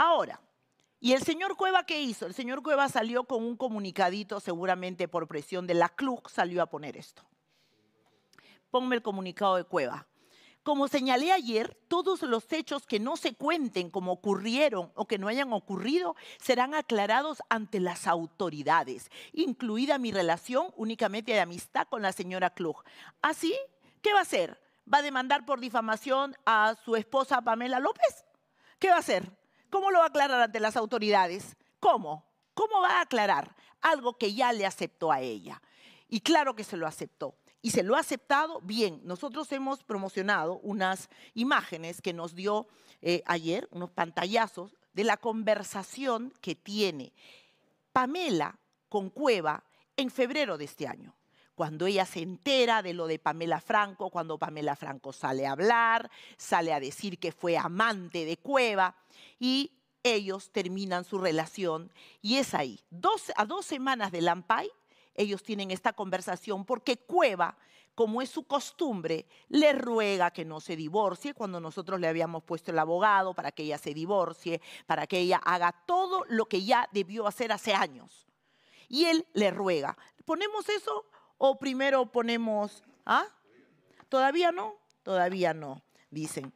Ahora, ¿y el señor Cueva qué hizo? El señor Cueva salió con un comunicadito, seguramente por presión de la CLUG, salió a poner esto. Ponme el comunicado de Cueva. Como señalé ayer, todos los hechos que no se cuenten como ocurrieron o que no hayan ocurrido serán aclarados ante las autoridades, incluida mi relación únicamente de amistad con la señora CLUG. Así, ¿qué va a hacer? ¿Va a demandar por difamación a su esposa Pamela López? ¿Qué va a hacer? ¿Cómo lo va a aclarar ante las autoridades? ¿Cómo? ¿Cómo va a aclarar algo que ya le aceptó a ella? Y claro que se lo aceptó. Y se lo ha aceptado bien. Nosotros hemos promocionado unas imágenes que nos dio eh, ayer, unos pantallazos de la conversación que tiene Pamela con Cueva en febrero de este año cuando ella se entera de lo de Pamela Franco, cuando Pamela Franco sale a hablar, sale a decir que fue amante de Cueva y ellos terminan su relación y es ahí, a dos semanas de Lampay, ellos tienen esta conversación porque Cueva, como es su costumbre, le ruega que no se divorcie cuando nosotros le habíamos puesto el abogado para que ella se divorcie, para que ella haga todo lo que ya debió hacer hace años. Y él le ruega, ponemos eso ¿O primero ponemos ¿Ah? Todavía no, todavía no, dicen.